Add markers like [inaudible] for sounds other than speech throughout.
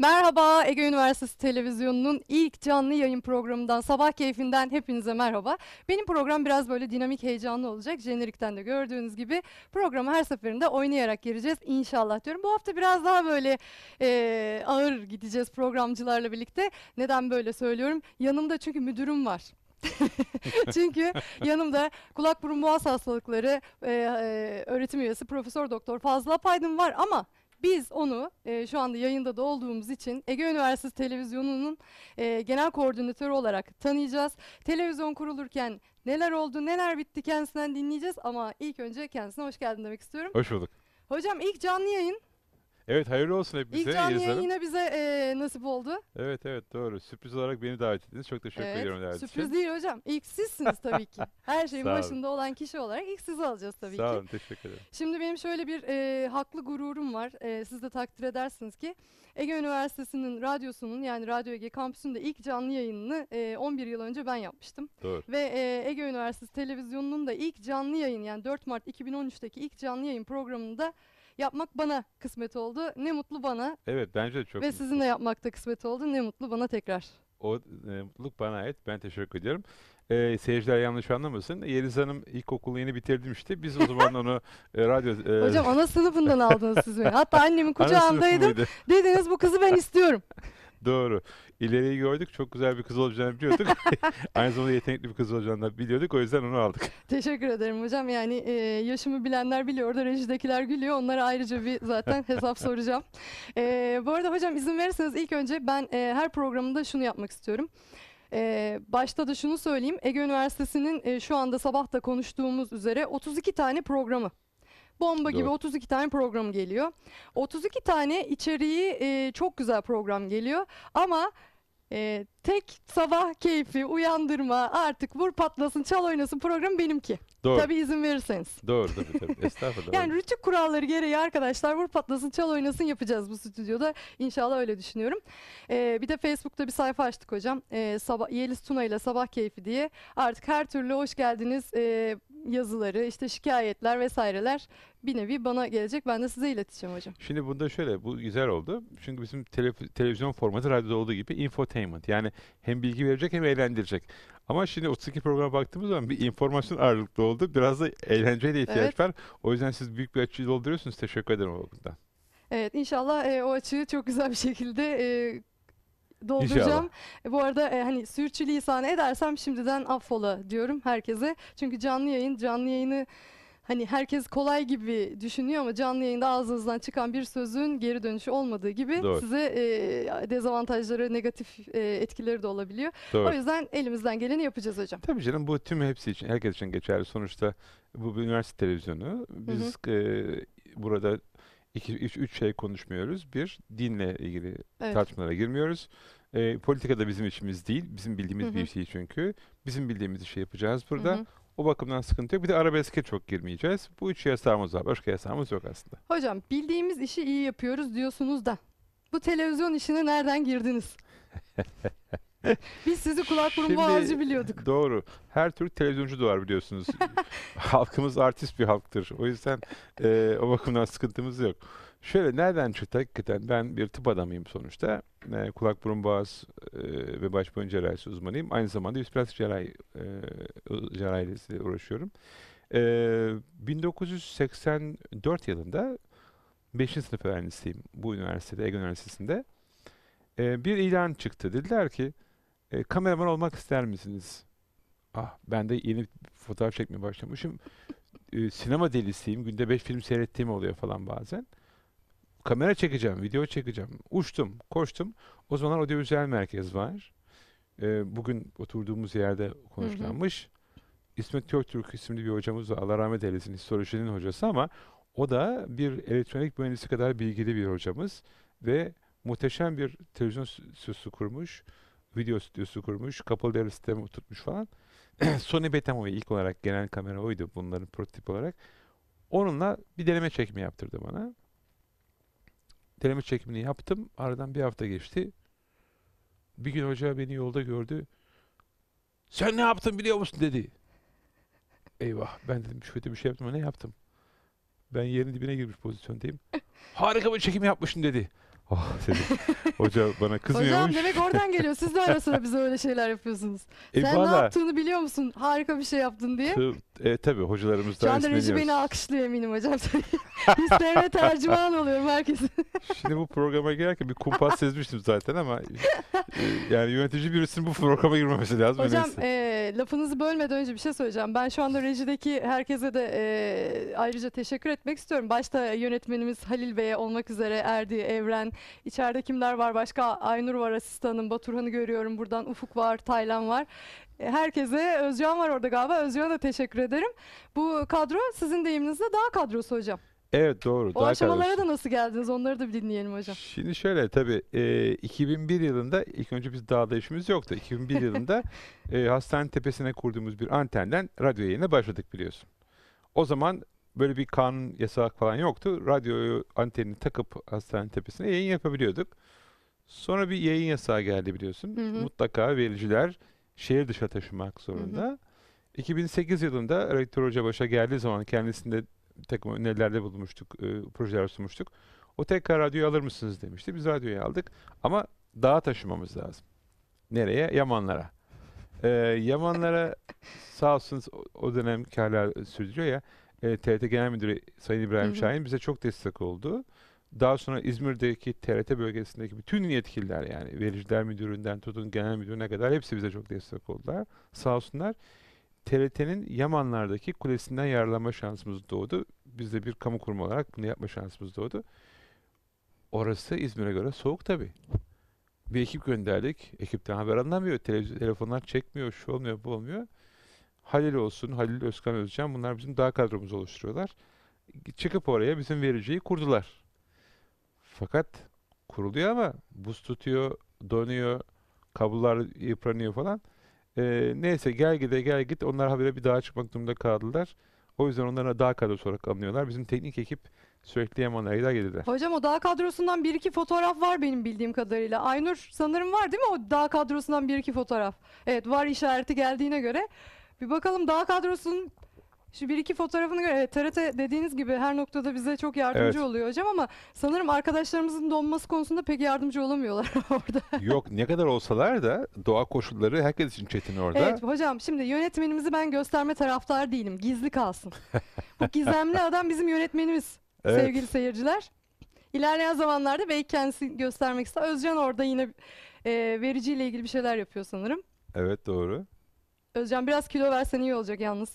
Merhaba Ege Üniversitesi Televizyonu'nun ilk canlı yayın programından Sabah Keyfinden hepinize merhaba. Benim program biraz böyle dinamik heyecanlı olacak. Jenerikten de gördüğünüz gibi programı her seferinde oynayarak gireceğiz inşallah diyorum. Bu hafta biraz daha böyle e, ağır gideceğiz programcılarla birlikte. Neden böyle söylüyorum? Yanımda çünkü müdürüm var. [laughs] Çünkü yanımda kulak burun boğaz hastalıkları e, e, öğretim üyesi Profesör Doktor fazla Apaydın var ama biz onu e, şu anda yayında da olduğumuz için Ege Üniversitesi Televizyonu'nun e, genel koordinatörü olarak tanıyacağız. Televizyon kurulurken neler oldu, neler bitti kendisinden dinleyeceğiz ama ilk önce kendisine hoş geldin demek istiyorum. Hoş bulduk. Hocam ilk canlı yayın Evet hayırlı olsun hepimize. İlk canlı yayın yine bize e, nasip oldu. Evet evet doğru. Sürpriz olarak beni davet ettiniz. Çok teşekkür evet, ediyorum davet Sürpriz için. değil hocam. İlk sizsiniz tabii ki. [laughs] Her şeyin başında olan kişi olarak ilk sizi alacağız tabii Sağ ki. Sağ olun teşekkür ederim. Şimdi benim şöyle bir e, haklı gururum var. E, siz de takdir edersiniz ki Ege Üniversitesi'nin radyosunun yani Radyo Ege kampüsünde ilk canlı yayınını e, 11 yıl önce ben yapmıştım. Doğru. Ve e, Ege Üniversitesi televizyonunun da ilk canlı yayın yani 4 Mart 2013'teki ilk canlı yayın programında yapmak bana kısmet oldu. Ne mutlu bana. Evet bence de çok Ve mutlu. sizinle yapmakta kısmet oldu. Ne mutlu bana tekrar. O e, mutluluk bana ait. Ben teşekkür ediyorum. E, seyirciler yanlış anlamasın. Yeliz Hanım ilkokulu yeni bitirmişti. Biz o zaman onu e, radyo... E... Hocam ana sınıfından aldınız siz beni. Hatta annemin [laughs] kucağındaydım. Dediniz bu kızı ben istiyorum. [laughs] Doğru. İleriyi gördük. Çok güzel bir kız olacağını biliyorduk. [laughs] Aynı zamanda yetenekli bir kız olacağını da biliyorduk. O yüzden onu aldık. Teşekkür ederim hocam. Yani e, yaşımı bilenler biliyor orada rejidekiler gülüyor. Onlara ayrıca bir zaten [laughs] hesap soracağım. E, bu arada hocam izin verirseniz ilk önce ben e, her programımda şunu yapmak istiyorum. Ee, başta da şunu söyleyeyim. Ege Üniversitesi'nin e, şu anda sabah da konuştuğumuz üzere 32 tane programı bomba gibi 32 tane program geliyor. 32 tane içeriği e, çok güzel program geliyor ama e, tek sabah keyfi, uyandırma, artık vur patlasın, çal oynasın program benimki. Doğru. Tabii izin verirseniz. Doğru tabii [laughs] tabii. Estağfurullah. yani rütük kuralları gereği arkadaşlar vur patlasın, çal oynasın yapacağız bu stüdyoda. İnşallah öyle düşünüyorum. Ee, bir de Facebook'ta bir sayfa açtık hocam. Ee, sabah, Yeliz Tuna ile Sabah Keyfi diye. Artık her türlü hoş geldiniz. Ee, yazıları, işte şikayetler vesaireler bir nevi bana gelecek. Ben de size ileteceğim hocam. Şimdi bunda şöyle, bu güzel oldu. Çünkü bizim televizyon formatı radyoda olduğu gibi infotainment. Yani hem bilgi verecek hem eğlendirecek. Ama şimdi 32 programa baktığımız zaman bir informasyon ağırlıklı oldu. Biraz da eğlenceye de ihtiyaç evet. var. O yüzden siz büyük bir açıyı dolduruyorsunuz. Teşekkür ederim o konuda. Evet inşallah e, o açığı çok güzel bir şekilde e, dolduracağım. İnşallah. E, bu arada e, hani sürçülisan edersem şimdiden affola diyorum herkese. Çünkü canlı yayın, canlı yayını hani herkes kolay gibi düşünüyor ama canlı yayında ağzınızdan çıkan bir sözün geri dönüşü olmadığı gibi Doğru. size e, dezavantajları, negatif e, etkileri de olabiliyor. Doğru. O yüzden elimizden geleni yapacağız hocam. Tabii canım bu tüm hepsi için, herkes için geçerli. Sonuçta bu bir üniversite televizyonu. Biz hı hı. E, burada iki, üç, üç şey konuşmuyoruz. Bir, dinle ilgili evet. tartışmalara girmiyoruz. E, politika da bizim işimiz değil. Bizim bildiğimiz Hı-hı. bir şey çünkü. Bizim bildiğimiz işi yapacağız burada. Hı-hı. O bakımdan sıkıntı yok. Bir de arabeske çok girmeyeceğiz. Bu üç yasağımız var. Başka yasağımız yok aslında. Hocam bildiğimiz işi iyi yapıyoruz diyorsunuz da. Bu televizyon işine nereden girdiniz? [laughs] [laughs] Biz sizi kulak burun boğazcı biliyorduk. Doğru. Her tür televizyoncu var biliyorsunuz. [laughs] Halkımız artist bir halktır. O yüzden e, o bakımdan sıkıntımız yok. Şöyle nereden çıktı hakikaten ben bir tıp adamıyım sonuçta. E, kulak burun boğaz e, ve baş boyun cerrahisi uzmanıyım. Aynı zamanda yüz plastik cerrahi, e, cerrahisiyle uğraşıyorum. E, 1984 yılında 5. sınıf öğrencisiyim bu üniversitede, Ege Üniversitesi'nde. E, bir ilan çıktı. Dediler ki e, kameraman olmak ister misiniz? Ah ben de yeni fotoğraf çekmeye başlamışım. E, sinema delisiyim. Günde beş film seyrettiğim oluyor falan bazen. Kamera çekeceğim, video çekeceğim. Uçtum, koştum. O zamanlar Audiovizüel Merkez var. E, bugün oturduğumuz yerde konuşlanmış. Hı hı. İsmet Köktürk isimli bir hocamız var. Allah rahmet eylesin histolojinin hocası ama o da bir elektronik mühendisi kadar bilgili bir hocamız ve muhteşem bir televizyon stüdyosu kurmuş video stüdyosu kurmuş, kapalı devre sistemi tutmuş falan. [clears throat] Sony Betamovie ilk olarak genel kamera oydu bunların prototip olarak. Onunla bir deneme çekimi yaptırdı bana. Deneme çekimini yaptım. Aradan bir hafta geçti. Bir gün hoca beni yolda gördü. Sen ne yaptın biliyor musun dedi. Eyvah ben dedim kötü bir şey yaptım. Ne yaptım? Ben yerin dibine girmiş pozisyondayım. [laughs] Harika bir çekim yapmışsın dedi. Oh ah, dedim. Hoca bana kızmıyor. Hocam demek oradan geliyor. Siz de ara sıra bize öyle şeyler yapıyorsunuz. E, Sen valla- ne yaptığını biliyor musun? Harika bir şey yaptın diye. E, tabii Şu hocalarımızdan anda reji beni esinleniyoruz. alkışlıyor eminim hocam. Hislerine [laughs] tercüman oluyorum herkesin. Şimdi bu programa girerken bir kumpas [laughs] sezmiştim zaten ama e, yani yönetici birisinin bu programa girmemesi lazım. en Hocam iyisi. eee, lafınızı bölmeden önce bir şey söyleyeceğim. Ben şu anda rejideki herkese de eee, ayrıca teşekkür etmek istiyorum. Başta yönetmenimiz Halil Bey'e olmak üzere Erdi, Evren, İçeride kimler var? Başka Aynur var asistanım. Baturhan'ı görüyorum. Buradan Ufuk var. Taylan var. E, herkese Özcan var orada galiba. Özcan'a da teşekkür ederim. Bu kadro sizin deyiminizle daha kadrosu hocam. Evet doğru. O daha aşamalara kadrosu. da nasıl geldiniz onları da bir dinleyelim hocam. Şimdi şöyle tabii 2001 e, yılında ilk önce biz dağda işimiz yoktu. 2001 yılında [laughs] e, hastanenin tepesine kurduğumuz bir antenden radyo yayına başladık biliyorsun. O zaman böyle bir kanun yasak falan yoktu. Radyoyu antenini takıp hastanenin tepesine yayın yapabiliyorduk. Sonra bir yayın yasağı geldi biliyorsun. Hı hı. Mutlaka vericiler şehir dışına taşımak zorunda. Hı hı. 2008 yılında Rektör Hoca başa geldiği zaman kendisinde takım önerilerde bulmuştuk e, projeler sunmuştuk. O tekrar radyoyu alır mısınız demişti. Biz radyoyu aldık ama dağa taşımamız lazım. Nereye? Yamanlara. Ee, Yamanlara [laughs] sağ olsun o dönem hala sürdürüyor ya e, TRT Genel Müdürü Sayın İbrahim hı hı. Şahin bize çok destek oldu. Daha sonra İzmir'deki TRT bölgesindeki bütün yetkililer yani vericiler müdüründen tutun genel müdürüne kadar hepsi bize çok destek oldular. Sağ olsunlar. TRT'nin Yamanlar'daki kulesinden yararlanma şansımız doğdu. Biz de bir kamu kurumu olarak bunu yapma şansımız doğdu. Orası İzmir'e göre soğuk tabii. Bir ekip gönderdik. Ekipten haber alınamıyor. Televiz- telefonlar çekmiyor. Şu olmuyor, bu olmuyor. Halil olsun, Halil Özkan Özcan bunlar bizim daha kadromuzu oluşturuyorlar. Çıkıp oraya bizim vericiyi kurdular. Fakat kuruluyor ama buz tutuyor, donuyor, kablolar yıpranıyor falan. Ee, neyse gel gide gel git onlar habire bir daha çıkmak durumunda kaldılar. O yüzden onlara daha kadrosu olarak alınıyorlar. Bizim teknik ekip sürekli Yamanay'a da gelirler. Hocam o daha kadrosundan bir iki fotoğraf var benim bildiğim kadarıyla. Aynur sanırım var değil mi o daha kadrosundan bir iki fotoğraf? Evet var işareti geldiğine göre. Bir bakalım daha kadrosun şu bir iki fotoğrafını göre evet, TRT dediğiniz gibi her noktada bize çok yardımcı Evet. oluyor hocam ama sanırım arkadaşlarımızın donması konusunda pek yardımcı olamıyorlar [laughs] orada. Yok ne kadar olsalar da doğa koşulları herkes için çetin orada. Evet hocam şimdi yönetmenimizi ben gösterme taraftar değilim. Gizli kalsın. Bu [laughs] gizemli adam bizim yönetmenimiz Evet. sevgili seyirciler. İlerleyen zamanlarda belki kendisi göstermek ister. Özcan orada yine e, vericiyle ilgili bir şeyler yapıyor sanırım. Evet, doğru. Özcan biraz kilo versen iyi olacak yalnız.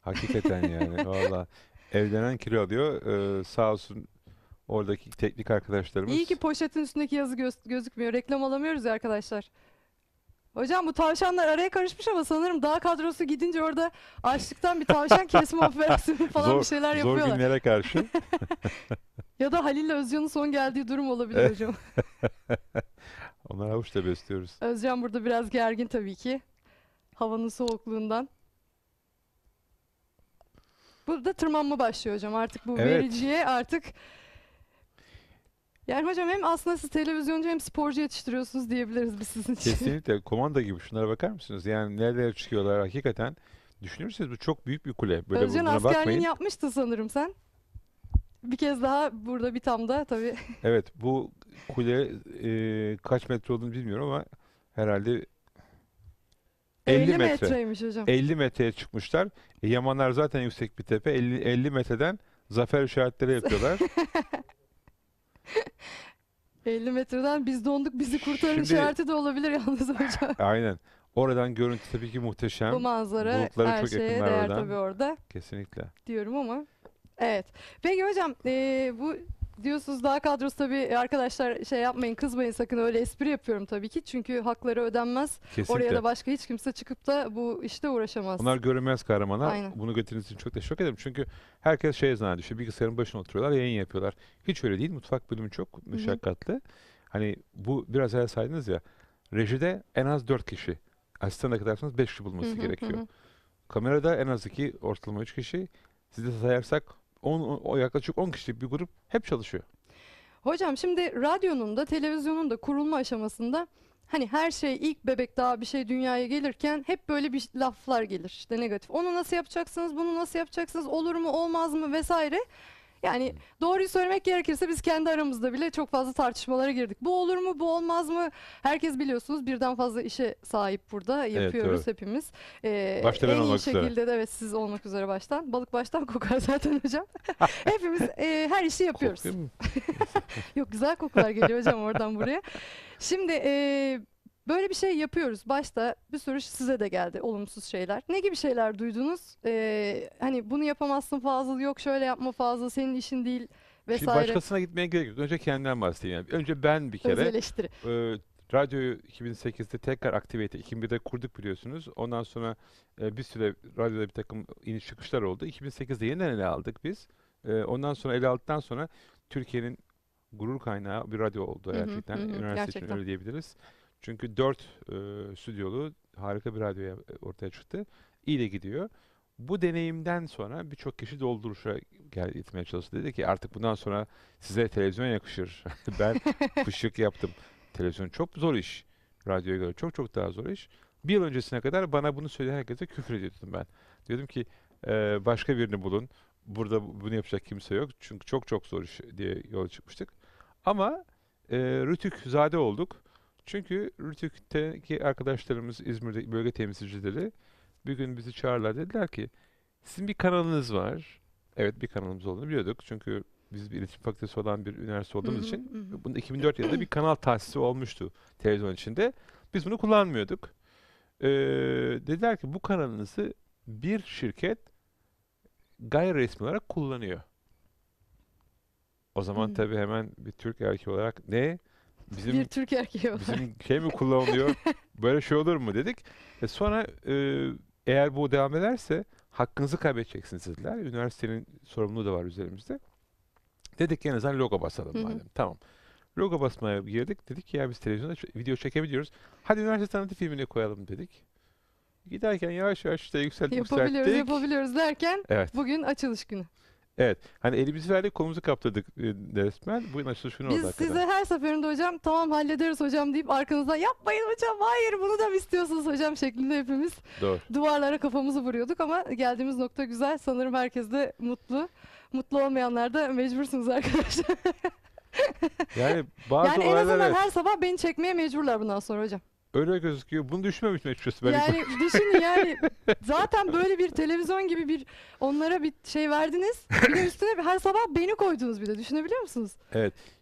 Hakikaten [laughs] yani valla. Evlenen kilo alıyor. Ee, sağ olsun oradaki teknik arkadaşlarımız. İyi ki poşetin üstündeki yazı göz- gözükmüyor. Reklam alamıyoruz ya arkadaşlar. Hocam bu tavşanlar araya karışmış ama sanırım dağ kadrosu gidince orada açlıktan bir tavşan kesme [laughs] operasyonu falan zor, bir şeyler yapıyorlar. zor yapıyorlar. günlere karşı. [laughs] Ya da Halil ile Özcan'ın son geldiği durum olabilir hocam. Onları havuçla besliyoruz. Özcan burada biraz gergin tabii ki. Havanın soğukluğundan. Burada tırmanma başlıyor hocam artık bu Evet. vericiye artık. Yani hocam hem aslında siz televizyoncu hem sporcu yetiştiriyorsunuz diyebiliriz biz sizin için. Kesinlikle komanda gibi şunlara bakar mısınız? Yani nerelere çıkıyorlar hakikaten. Düşünürseniz bu çok büyük bir kule. Böyle Özcan buna askerliğini bakmayın. yapmıştı sanırım sen. Bir kez daha burada bir tamda da tabii Evet bu kule e, kaç metre olduğunu bilmiyorum ama herhalde 50, metre. metreymiş hocam. 50 metreye çıkmışlar. E, Yamanlar zaten yüksek bir tepe. 50, 50 metreden zafer işaretleri yapıyorlar. 50 [laughs] metreden biz donduk bizi kurtarın Şimdi- işareti de olabilir yalnız hocam. [laughs] Aynen. Oradan görüntü tabii ki muhteşem. Bu manzara bulutları her çok şeye değer oradan. tabii orada Kesinlikle. diyorum ama. Evet. Peki hocam e, bu diyorsunuz daha kadrosu tabii e, arkadaşlar şey yapmayın kızmayın sakın öyle espri yapıyorum tabii ki. Çünkü hakları ödenmez. Kesinlikle. Oraya da başka hiç kimse çıkıp da bu işte uğraşamaz. Onlar görünmez kahramanlar. Aynen. Bunu götürdüğünüz için çok teşekkür ederim. Çünkü herkes şey zannediyor. İşte bilgisayarın başına oturuyorlar, yayın yapıyorlar. Hiç öyle değil. Mutfak bölümü çok müşakkatli. Hani bu biraz evvel saydınız ya. Rejide en az 4 kişi. Asistana kadarsanız 5 kişi bulması hı hı, gerekiyor. Hı. Kamerada en az 2, ortalama 3 kişi. Siz sayarsak 10, o yaklaşık 10 kişilik bir grup hep çalışıyor. Hocam şimdi radyonun da televizyonun da kurulma aşamasında hani her şey ilk bebek daha bir şey dünyaya gelirken hep böyle bir laflar gelir işte negatif. Onu nasıl yapacaksınız, bunu nasıl yapacaksınız, olur mu olmaz mı vesaire. Yani doğruyu söylemek gerekirse biz kendi aramızda bile çok fazla tartışmalara girdik. Bu olur mu, bu olmaz mı? Herkes biliyorsunuz birden fazla işe sahip burada. Yapıyoruz evet. hepimiz. Ee, Başta ben en iyi üzere. şekilde de evet siz olmak üzere baştan. Balık baştan kokar [laughs] zaten hocam. [laughs] Hepimiz e, her işi yapıyoruz. [laughs] Yok güzel kokular geliyor hocam oradan buraya. Şimdi e, Böyle bir şey yapıyoruz. Başta bir sürü size de geldi olumsuz şeyler. Ne gibi şeyler duydunuz? Ee, hani bunu yapamazsın fazla yok şöyle yapma fazla senin işin değil Şimdi vesaire. başkasına gitmeye gerek yok. Önce kendinden bahsedeyim. Yani önce ben bir kere eleştiri. e, radyoyu 2008'de tekrar aktive ettik. 2001'de kurduk biliyorsunuz. Ondan sonra e, bir süre radyoda bir takım iniş çıkışlar oldu. 2008'de yeniden ele aldık biz. E, ondan sonra ele aldıktan sonra Türkiye'nin gurur kaynağı bir radyo oldu Hı hı, gerçekten. hı hı, Üniversite için öyle diyebiliriz. Çünkü dört e, stüdyolu harika bir radyo e, ortaya çıktı. İyi de gidiyor. Bu deneyimden sonra birçok kişi dolduruşa gitmeye çalıştı. Dedi ki artık bundan sonra size televizyon yakışır. [laughs] ben [laughs] fışık yaptım. Televizyon çok zor iş. Radyoya göre çok çok daha zor iş. Bir yıl öncesine kadar bana bunu söyleyen herkese küfür ediyordum ben. Diyordum ki e, başka birini bulun. Burada bunu yapacak kimse yok. Çünkü çok çok zor iş diye yola çıkmıştık. Ama e, Rütük zade olduk çünkü Rütük'teki arkadaşlarımız İzmir'de bölge temsilcileri bir gün bizi çağırlar dediler ki sizin bir kanalınız var. Evet bir kanalımız olduğunu biliyorduk. Çünkü biz bir iletişim fakültesi olan bir üniversite olduğumuz için bunu 2004 yılında bir kanal tahsisi olmuştu televizyon içinde. Biz bunu kullanmıyorduk. Ee, dediler ki bu kanalınızı bir şirket gayri resmi olarak kullanıyor. O zaman tabii hemen bir Türk erkeği olarak ne? bizim bir Türk erkeği var. Bizim şey mi kullanılıyor? [laughs] böyle şey olur mu dedik. E sonra e, eğer bu devam ederse hakkınızı kaybedeceksiniz dediler. Üniversitenin sorumluluğu da var üzerimizde. Dedik ki en azından logo basalım Hı-hı. madem. Tamam. Logo basmaya girdik. Dedik ki ya biz televizyonda video çekebiliyoruz. Hadi üniversite tanıtı filmini koyalım dedik. Giderken yavaş yavaş işte yükselttik. Yapabiliyoruz, yükselttik. yapabiliyoruz derken evet. bugün açılış günü. Evet. Hani elimizi verdik kolumuzu kaptırdık e, resmen. Bugün açılışını oldu Biz size her seferinde hocam tamam hallederiz hocam deyip arkanızdan yapmayın hocam hayır bunu da mı istiyorsunuz hocam şeklinde hepimiz Doğru. duvarlara kafamızı vuruyorduk ama geldiğimiz nokta güzel. Sanırım herkes de mutlu. Mutlu olmayanlar da mecbursunuz arkadaşlar. Yani [laughs] bazı Yani en azından evet. her sabah beni çekmeye mecburlar bundan sonra hocam. Öyle gözüküyor. Bunu düşünmemiştim açıkçası ben. ilk Yani başta. düşünün yani zaten böyle bir televizyon gibi bir onlara bir şey verdiniz. Bir de üstüne her sabah beni koydunuz bir de düşünebiliyor musunuz?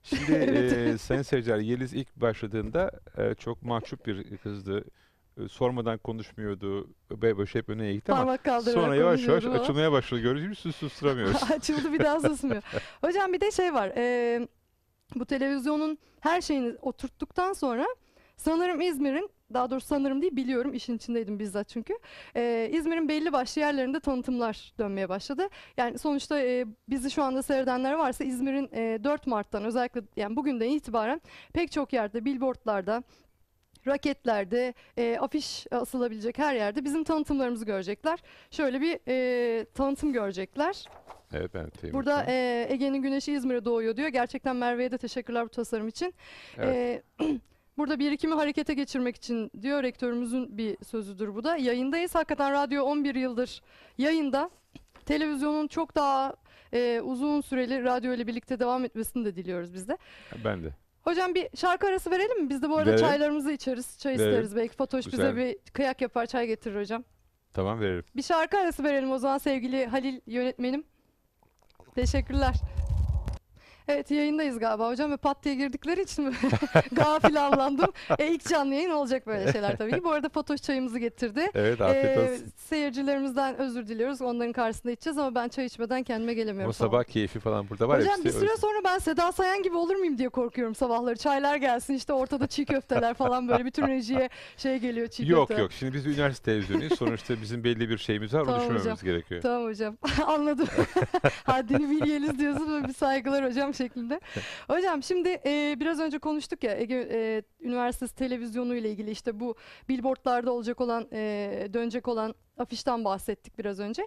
Şimdi [laughs] e, Evet. eee sen seyirciler Yeliz ilk başladığında eee, çok mahcup bir kızdı. Eee, sormadan konuşmuyordu. Böyle böyle şey hep öne eğikti ama sonra yavaş yavaş konuşuyordu açılmaya başladı. Gördüğünüz gibi sus susturamıyoruz. [laughs] Açıldı bir daha susmuyor. [laughs] Hocam bir de şey var. eee, bu televizyonun her şeyini oturttuktan sonra Sanırım İzmir'in daha doğrusu sanırım değil biliyorum işin içindeydim bizzat çünkü. Ee, İzmir'in belli başlı yerlerinde tanıtımlar dönmeye başladı. Yani sonuçta e, bizi şu anda seyredenler varsa İzmir'in e, 4 Mart'tan özellikle yani bugünden itibaren pek çok yerde billboardlarda raketlerde, e, afiş asılabilecek her yerde bizim tanıtımlarımızı görecekler. Şöyle bir e, tanıtım görecekler. Evet ben teyim Burada e, Ege'nin güneşi İzmir'e doğuyor diyor. Gerçekten Merve'ye de teşekkürler bu tasarım için. Evet. E, [clears throat] Burada birikimi harekete geçirmek için diyor rektörümüzün bir sözüdür bu da. Yayındayız. Hakikaten Radyo 11 yıldır yayında. Televizyonun çok daha e, uzun süreli radyo ile birlikte devam etmesini de diliyoruz biz de. Ben de. Hocam bir şarkı arası verelim mi? Biz de bu arada Verelim. çaylarımızı içeriz. Çay Verelim. isteriz belki. Fatoş bize bir kıyak yapar, çay getirir hocam. Tamam veririm. Bir şarkı arası verelim o zaman sevgili Halil yönetmenim. Teşekkürler. Evet yayındayız galiba hocam ve pat diye girdikleri için mi? [laughs] gafil avlandım. E, ilk canlı yayın olacak böyle şeyler tabii ki. Bu arada Fatoş çayımızı getirdi. Evet afiyet E, olsun. seyircilerimizden özür diliyoruz. Onların karşısında içeceğiz ama ben çay içmeden kendime gelemiyorum. O sabah keyfi falan burada var. Hocam bir süre yüzden. sonra ben Seda Sayan gibi olur muyum diye korkuyorum sabahları. Çaylar gelsin işte ortada çiğ köfteler falan böyle bütün rejiye şey geliyor çiğ Yok köfte. yok şimdi biz üniversite mezunuyuz. Sonuçta bizim belli bir şeyimiz var. Onu Tamam hocam. gerekiyor. Tamam hocam [laughs] anladım. [laughs] Haddini bil Yeliz diyorsun ve bir saygılar hocam şeklinde. [laughs] Hocam şimdi e, biraz önce konuştuk ya Ege e, Üniversitesi televizyonu ile ilgili işte bu billboardlarda olacak olan e, dönecek olan afişten bahsettik biraz önce.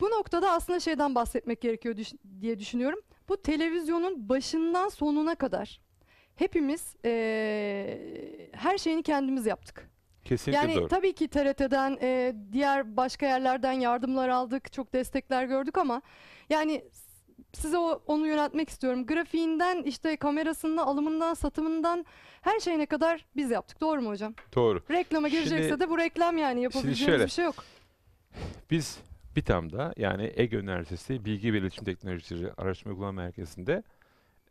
Bu noktada aslında şeyden bahsetmek gerekiyor düş diye düşünüyorum. Bu televizyonun başından sonuna kadar hepimiz e, her şeyini kendimiz yaptık. Kesinlikle yani doğru. tabii ki TRT'den e, diğer başka yerlerden yardımlar aldık, çok destekler gördük ama yani size o, onu yönetmek istiyorum. Grafiğinden, işte kamerasından, alımından, satımından her şeyine kadar biz yaptık. Doğru mu hocam? Doğru. Reklama girecekse Şimdi- de bu reklam yani yapabileceğimiz şöyle. bir şey yok. Biz BİTAM'da yani Ege Üniversitesi Bilgi ve İletişim Teknolojileri Araştırma Uygulama Merkezi'nde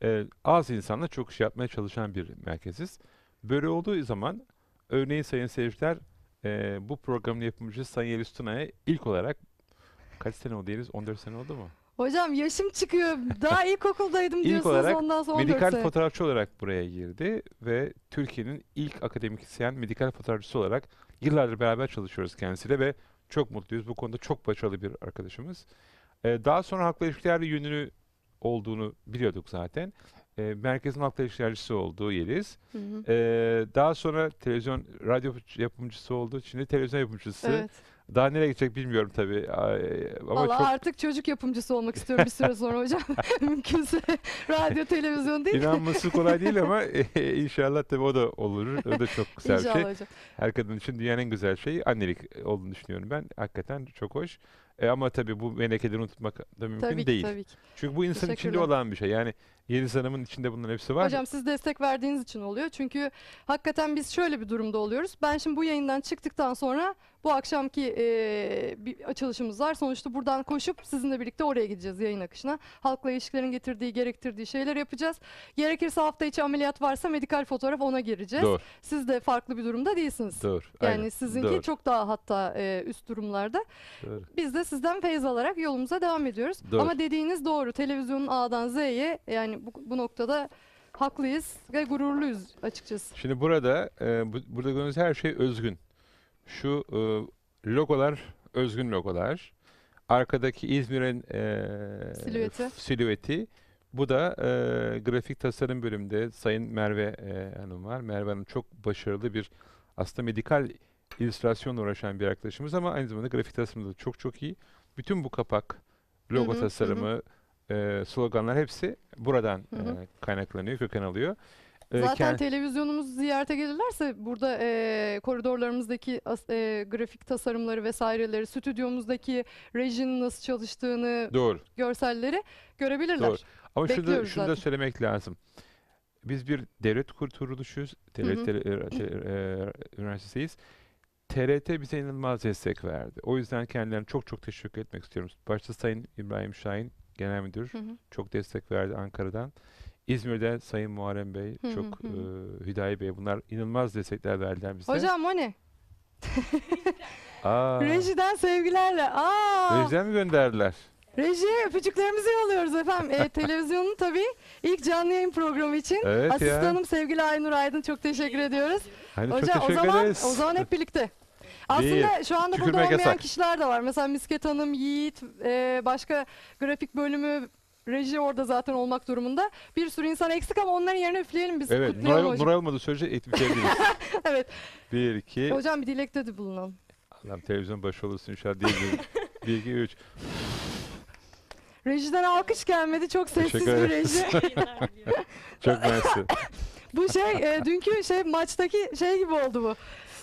e, az insanla çok iş yapmaya çalışan bir merkeziz. Böyle olduğu zaman örneğin sayın seyirciler e, bu programın yapımcısı Sayın Yeliz Tuna'ya ilk olarak kaç sene oldu Yeliz? 14 sene oldu mu? Hocam yaşım çıkıyor. Daha [laughs] ilkokuldaydım İlk olarak ondan sonra medikal fotoğrafçı olarak buraya girdi ve Türkiye'nin ilk akademisyen medikal fotoğrafçısı olarak yıllardır beraber çalışıyoruz kendisiyle ve çok mutluyuz. Bu konuda çok başarılı bir arkadaşımız. Ee, daha sonra halkla ilişkilerle yönünü olduğunu biliyorduk zaten. Ee, Merkezin halkla ilişkilercisi oldu Yeliz. Hı hı. Ee, daha sonra televizyon, radyo yapımcısı oldu. Şimdi televizyon yapımcısı. Evet. Daha nereye gidecek bilmiyorum tabii. Ay, Ama Valla çok artık çocuk yapımcısı olmak istiyorum bir süre sonra hocam. [laughs] Mümkünse radyo, televizyon değil İnanması kolay değil ama [laughs] [laughs] inşallah tabii o da olur. O da çok güzel bir şey. hocam. Her kadın için dünyanın en güzel şeyi annelik olduğunu düşünüyorum ben. Hakikaten çok hoş. E, ama tabii bu melekelerini unutmak da mümkün Tabii ki değil. tabii ki. Çünkü bu insanın içinde olan bir şey. Yani Yeni Hanım'ın içinde bunların hepsi var. Hocam siz destek verdiğiniz için oluyor. Çünkü hakikaten biz şöyle bir durumda oluyoruz. Ben şimdi bu yayından çıktıktan sonra bu akşamki e, bir açılışımız var. Sonuçta buradan koşup sizinle birlikte oraya gideceğiz yayın akışına. Halkla ilişkilerin getirdiği, gerektirdiği şeyler yapacağız. Gerekirse hafta içi ameliyat varsa medikal fotoğraf ona gireceğiz. Doğru. Siz de farklı bir durumda değilsiniz. Doğru. Yani aynen. sizinki Doğru. çok daha hatta e, üst durumlarda. Doğru. Biz de sizden feyz alarak yolumuza devam ediyoruz. Doğru. Ama dediğiniz doğru. Televizyonun A'dan Z'ye yani yani bu, bu noktada haklıyız ve gururluyuz açıkçası. Şimdi burada e, bu, burada gördüğünüz her şey özgün. Şu e, logolar özgün logolar. Arkadaki İzmir'in e, silüeti. silüeti. Bu da e, grafik tasarım bölümünde Sayın Merve e, Hanım var. Merve Hanım çok başarılı bir aslında medikal illüstrasyonla uğraşan bir arkadaşımız ama aynı zamanda grafik tasarımda da çok çok iyi. Bütün bu kapak, logo hı hı, tasarımı, hı e, sloganlar hepsi buradan hı hı. E, kaynaklanıyor, köken alıyor. Zaten televizyonumuz ziyarete gelirlerse burada e, koridorlarımızdaki e, grafik tasarımları vesaireleri, stüdyomuzdaki rejinin nasıl çalıştığını, Doğru. görselleri görebilirler. Doğru. Ama şunu da, şunu da söylemek lazım. Biz bir devlet kurtuluşuyuz, devlet tele, te, e, üniversitesiyiz. TRT bize inanılmaz destek verdi. O yüzden kendilerine çok çok teşekkür etmek istiyorum. Başta Sayın İbrahim Şahin, Genel Müdür hı hı. çok destek verdi Ankara'dan. İzmir'de Sayın Muharrem Bey, hı hı çok hı. E, Hüdayi Bey bunlar inanılmaz destekler verdiler bize. Hocam o ne? [laughs] Aa. Rejiden sevgilerle. Aa. Rejiden mi gönderdiler? Reji öpücüklerimizi yolluyoruz efendim. E, televizyonun tabii ilk canlı yayın programı için evet asistanım ya. sevgili Aynur Aydın çok teşekkür ediyoruz. Hani Hocam çok teşekkür o zaman ederiz. o zaman hep birlikte. Aslında Değil. şu anda Tükürmek burada olmayan yasak. kişiler de var. Mesela Misket Hanım, Yiğit, e, başka grafik bölümü reji orada zaten olmak durumunda. Bir sürü insan eksik ama onların yerine üfleyelim biz. Evet, Nuray, kutlayalım hocam. Nuray olmadığı sürece eğitim [laughs] evet. Bir, iki... Hocam bir dilekte de bulunalım. Lan televizyon başı olursun inşallah değil [laughs] mi? bir, iki, üç. Rejiden alkış gelmedi. Çok sessiz bir ederiz. reji. [laughs] Çok mersi. bu şey, e, dünkü şey maçtaki şey gibi oldu bu.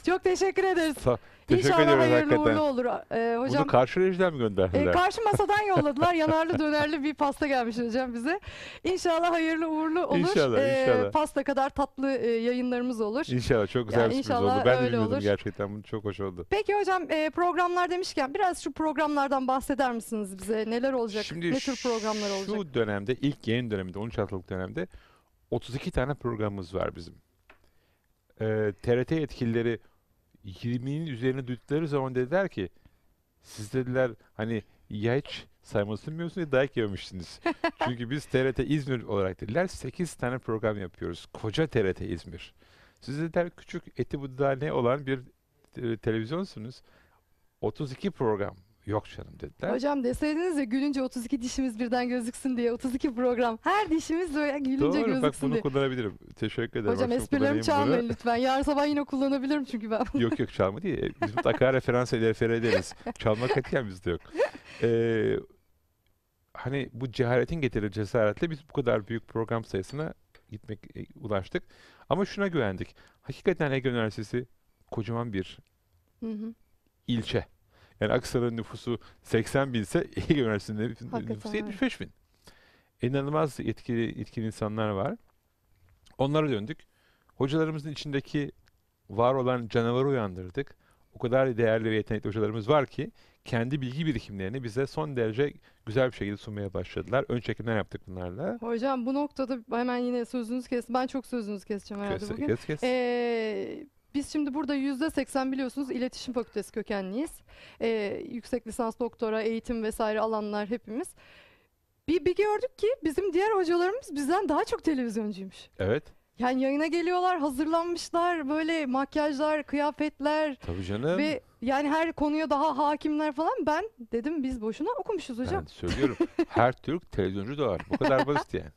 Çok teşekkür ederiz. Sa teşekkür İnşallah ederim, hayırlı hakikaten. uğurlu olur. Ee, hocam, Bunu karşı rejiden mi gönderdiler? E, karşı masadan yolladılar. Yanarlı dönerli bir pasta gelmiş hocam bize. İnşallah hayırlı uğurlu olur. İnşallah, ee, inşallah. Pasta kadar tatlı e, yayınlarımız olur. İnşallah çok güzel yani bir sürpriz oldu. Ben de bilmiyordum olur. gerçekten. Bunu çok hoş oldu. Peki hocam e, programlar demişken biraz şu programlardan bahseder misiniz bize? Neler olacak? Şimdi ne tür programlar olacak? Şu dönemde ilk yayın döneminde 13 haftalık dönemde 32 tane programımız var bizim. Ee, TRT yetkilileri 20'nin üzerine duydukları zaman dediler ki siz dediler hani ya saymasını bilmiyorsunuz ya dayak yememiştiniz. [laughs] Çünkü biz TRT İzmir olarak dediler 8 tane program yapıyoruz. Koca TRT İzmir. Siz dediler küçük eti budane olan bir e, televizyonsunuz. 32 program Yok canım dediler. Hocam deseydiniz ya gülünce 32 dişimiz birden gözüksün diye 32 program. Her dişimiz böyle gülünce Doğru, gözüksün bak bunu kullanabilirim. Teşekkür ederim. Hocam Akşam çalmayın lütfen. Yarın sabah yine kullanabilirim çünkü ben. yok yok çalma diye Biz mutlaka [laughs] referans refere ederiz. Çalma katiyen bizde yok. Ee, hani bu cehaletin getirdiği cesaretle biz bu kadar büyük program sayısına gitmek e, ulaştık. Ama şuna güvendik. Hakikaten Ege Üniversitesi kocaman bir hı hı. ilçe. Yani Aksaray'ın nüfusu 80 bin ise [laughs] Ege Üniversitesi'nin nüfusu 75 bin. İnanılmaz etkili, etkili insanlar var. Onlara döndük. Hocalarımızın içindeki var olan canavarı uyandırdık. O kadar değerli ve yetenekli hocalarımız var ki kendi bilgi birikimlerini bize son derece güzel bir şekilde sunmaya başladılar. Ön çekimler yaptık bunlarla. Hocam bu noktada hemen yine sözünüzü kes. Ben çok sözünüzü keseceğim herhalde kes, bugün. Kes, kes. Ee, biz şimdi burada yüzde 80 biliyorsunuz iletişim fakültesi kökenliyiz. Ee, yüksek lisans, doktora, eğitim vesaire alanlar hepimiz. Bir, bir gördük ki bizim diğer hocalarımız bizden daha çok televizyoncuymuş. Evet. Yani yayına geliyorlar, hazırlanmışlar, böyle makyajlar, kıyafetler. Tabii canım. Ve yani her konuya daha hakimler falan. Ben dedim biz boşuna okumuşuz hocam. Ben söylüyorum. her Türk televizyoncu doğar. Bu kadar basit yani.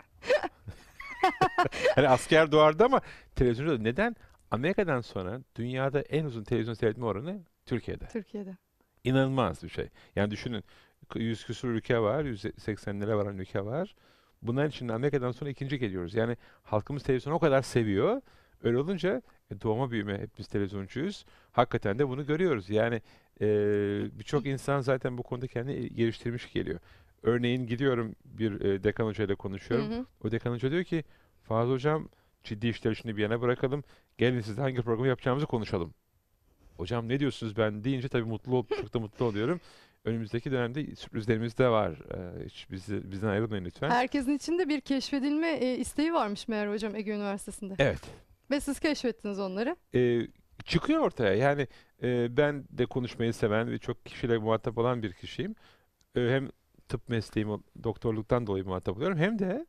[laughs] hani asker doğardı ama televizyoncu doğar. Neden? Amerika'dan sonra dünyada en uzun televizyon seyretme oranı Türkiye'de. Türkiye'de. İnanılmaz bir şey. Yani düşünün 100 küsur ülke var, 180'lere varan ülke var. Bunların içinde Amerika'dan sonra ikinci geliyoruz. Yani halkımız televizyonu o kadar seviyor. Öyle olunca e, doğma büyüme hepimiz televizyoncuyuz. Hakikaten de bunu görüyoruz. Yani e, birçok insan zaten bu konuda kendini geliştirmiş geliyor. Örneğin gidiyorum bir e, dekan hocayla konuşuyorum. Hı hı. O dekan hoca diyor ki Fazıl hocam Ciddi işleri şimdi bir yana bırakalım. Gelin siz hangi programı yapacağımızı konuşalım. Hocam ne diyorsunuz ben deyince tabii mutlu olup çok da mutlu oluyorum. Önümüzdeki dönemde sürprizlerimiz de var. Ee, hiç bizi, bizden ayrılmayın lütfen. Herkesin içinde bir keşfedilme e, isteği varmış meğer hocam Ege Üniversitesi'nde. Evet. Ve siz keşfettiniz onları. Ee, çıkıyor ortaya. Yani e, ben de konuşmayı seven ve çok kişiyle muhatap olan bir kişiyim. Ee, hem tıp mesleğim doktorluktan dolayı muhatap oluyorum. Hem de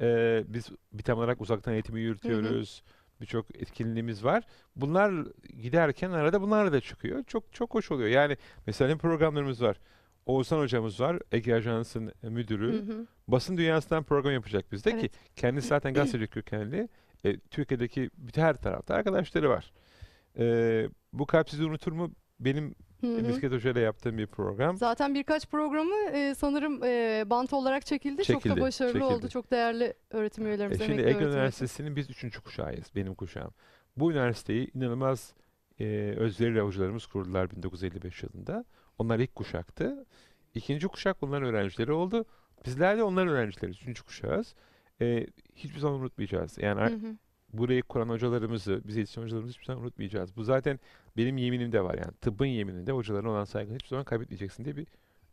e, biz bir tam olarak uzaktan eğitimi yürütüyoruz. Birçok etkinliğimiz var. Bunlar giderken arada bunlar da çıkıyor. Çok çok hoş oluyor. Yani mesela programlarımız var. Oğuzhan hocamız var. Ege Ajans'ın e, müdürü. Hı hı. Basın dünyasından program yapacak bizde Evet. ki kendisi zaten gazeteci kökenli. E, Türkiye'deki bütün her tarafta arkadaşları var. E, bu kalp sizi unutur mu benim Misket Hoca ile yaptığım bir program. Zaten birkaç programı e, sanırım e, bant olarak çekildi. Çok da başarılı çekildi. oldu. Çok değerli öğretim E, Şimdi Ege Üniversitesi'nin biz üçüncü kuşağıyız, benim kuşağım. Bu üniversiteyi inanılmaz e, özveriyle hocalarımız kurdular 1955 yılında. Onlar ilk kuşaktı. İkinci kuşak onların öğrencileri oldu. Bizler de onların öğrencileriz, üçüncü kuşağız. E, hiçbir zaman unutmayacağız. Yani Hı hı burayı kuran hocalarımızı, bize yetişen hocalarımızı hiçbir zaman unutmayacağız. Bu zaten benim yeminim de var yani. Tıbbın yemininde hocalarına olan saygını hiçbir zaman kaybetmeyeceksin diye bir